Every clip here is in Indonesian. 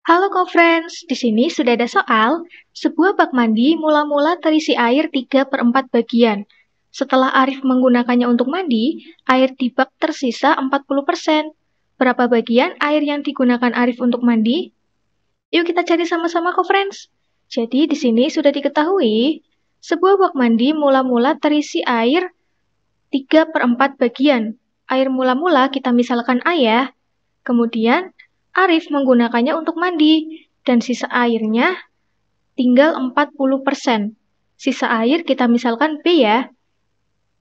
Halo co-friends, di sini sudah ada soal. Sebuah bak mandi mula-mula terisi air 3 per 4 bagian. Setelah Arif menggunakannya untuk mandi, air di bak tersisa 40%. Berapa bagian air yang digunakan Arif untuk mandi? Yuk kita cari sama-sama co-friends. Jadi di sini sudah diketahui, sebuah bak mandi mula-mula terisi air 3 per 4 bagian. Air mula-mula kita misalkan A ya. Kemudian Arif menggunakannya untuk mandi, dan sisa airnya tinggal 40%. Sisa air kita misalkan B ya.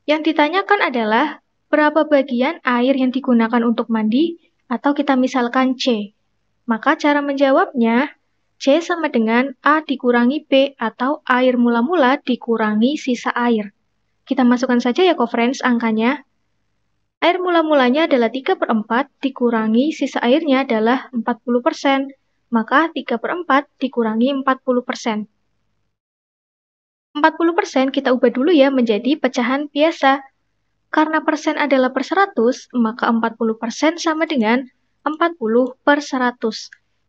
Yang ditanyakan adalah berapa bagian air yang digunakan untuk mandi atau kita misalkan C. Maka cara menjawabnya C sama dengan A dikurangi B atau air mula-mula dikurangi sisa air. Kita masukkan saja ya, co-friends, angkanya. Air mula-mulanya adalah 3 per 4 dikurangi sisa airnya adalah 40%, maka 3 per 4 dikurangi 40%. 40% kita ubah dulu ya menjadi pecahan biasa. Karena persen adalah per 100, maka 40% sama dengan 40 per 100.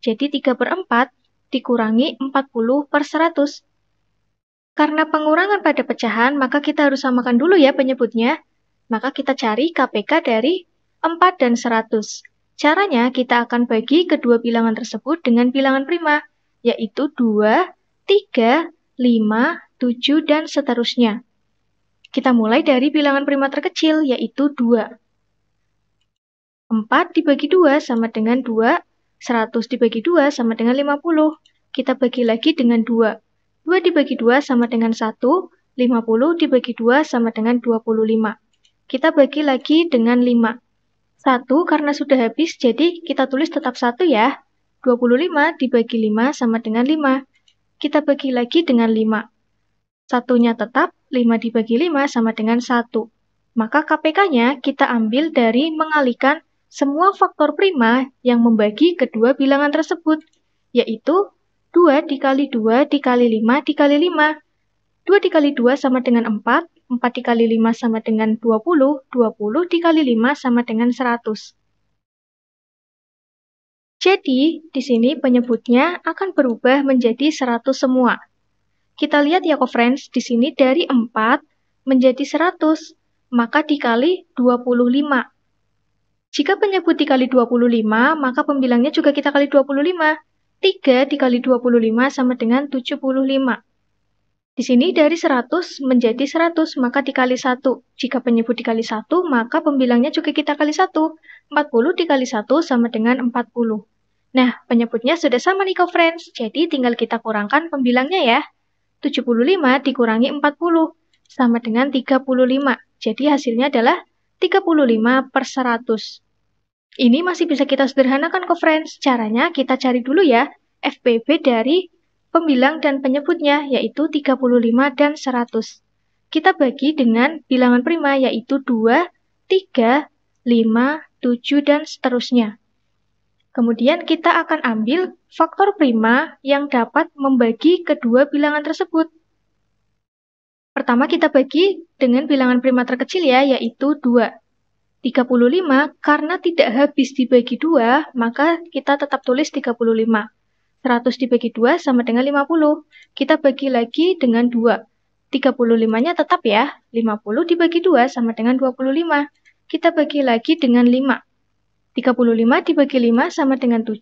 Jadi 3 per 4 dikurangi 40 per 100. Karena pengurangan pada pecahan, maka kita harus samakan dulu ya penyebutnya. Maka kita cari KPK dari 4 dan 100. Caranya kita akan bagi kedua bilangan tersebut dengan bilangan prima, yaitu 2, 3, 5, 7, dan seterusnya. Kita mulai dari bilangan prima terkecil, yaitu 2. 4 dibagi 2 sama dengan 2, 100 dibagi 2 sama dengan 50. Kita bagi lagi dengan 2. 2 dibagi 2 sama dengan 1, 50 dibagi 2 sama dengan 25. Kita bagi lagi dengan 5. 1 karena sudah habis, jadi kita tulis tetap 1 ya. 25 dibagi 5 sama dengan 5. Kita bagi lagi dengan 5. Satunya tetap, 5 dibagi 5 sama dengan 1. Maka KPK-nya kita ambil dari mengalihkan semua faktor prima yang membagi kedua bilangan tersebut, yaitu 2 dikali 2 dikali 5 dikali 5. 2 dikali 2 sama dengan 4, 4 dikali 5 sama dengan 20, 20 dikali 5 sama dengan 100. Jadi, di sini penyebutnya akan berubah menjadi 100 semua. Kita lihat ya, friends, di sini dari 4 menjadi 100, maka dikali 25. Jika penyebut dikali 25, maka pembilangnya juga kita kali 25. 3 dikali 25 sama dengan 75. Di sini dari 100 menjadi 100, maka dikali 1. Jika penyebut dikali 1, maka pembilangnya juga kita kali 1. 40 dikali 1 sama dengan 40. Nah, penyebutnya sudah sama nih, friends. Jadi tinggal kita kurangkan pembilangnya ya. 75 dikurangi 40 sama dengan 35. Jadi hasilnya adalah 35 per 100. Ini masih bisa kita sederhanakan, friends. Caranya kita cari dulu ya, FPB dari pembilang dan penyebutnya yaitu 35 dan 100. Kita bagi dengan bilangan prima yaitu 2, 3, 5, 7, dan seterusnya. Kemudian kita akan ambil faktor prima yang dapat membagi kedua bilangan tersebut. Pertama kita bagi dengan bilangan prima terkecil ya, yaitu 2. 35 karena tidak habis dibagi 2, maka kita tetap tulis 35. 100 dibagi 2 sama dengan 50. Kita bagi lagi dengan 2. 35-nya tetap ya. 50 dibagi 2 sama dengan 25. Kita bagi lagi dengan 5. 35 dibagi 5 sama dengan 7.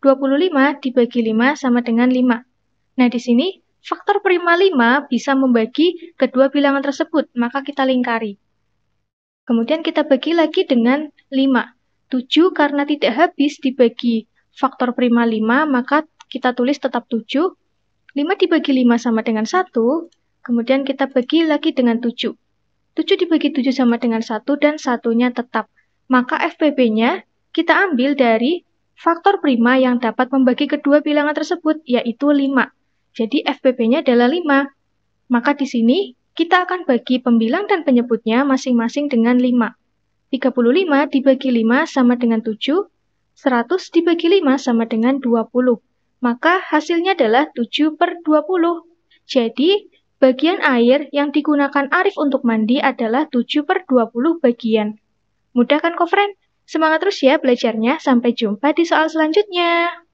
25 dibagi 5 sama dengan 5. Nah, di sini faktor prima 5 bisa membagi kedua bilangan tersebut, maka kita lingkari. Kemudian kita bagi lagi dengan 5. 7 karena tidak habis dibagi faktor prima 5, maka kita tulis tetap 7. 5 dibagi 5 sama dengan 1, kemudian kita bagi lagi dengan 7. 7 dibagi 7 sama dengan 1 dan satunya tetap. Maka FPB-nya kita ambil dari faktor prima yang dapat membagi kedua bilangan tersebut, yaitu 5. Jadi FPB-nya adalah 5. Maka di sini kita akan bagi pembilang dan penyebutnya masing-masing dengan 5. 35 dibagi 5 sama dengan 7, 100 dibagi 5 sama dengan 20. Maka hasilnya adalah 7 per 20. Jadi, bagian air yang digunakan Arif untuk mandi adalah 7 per 20 bagian. Mudah kan, Kofren? Semangat terus ya belajarnya. Sampai jumpa di soal selanjutnya.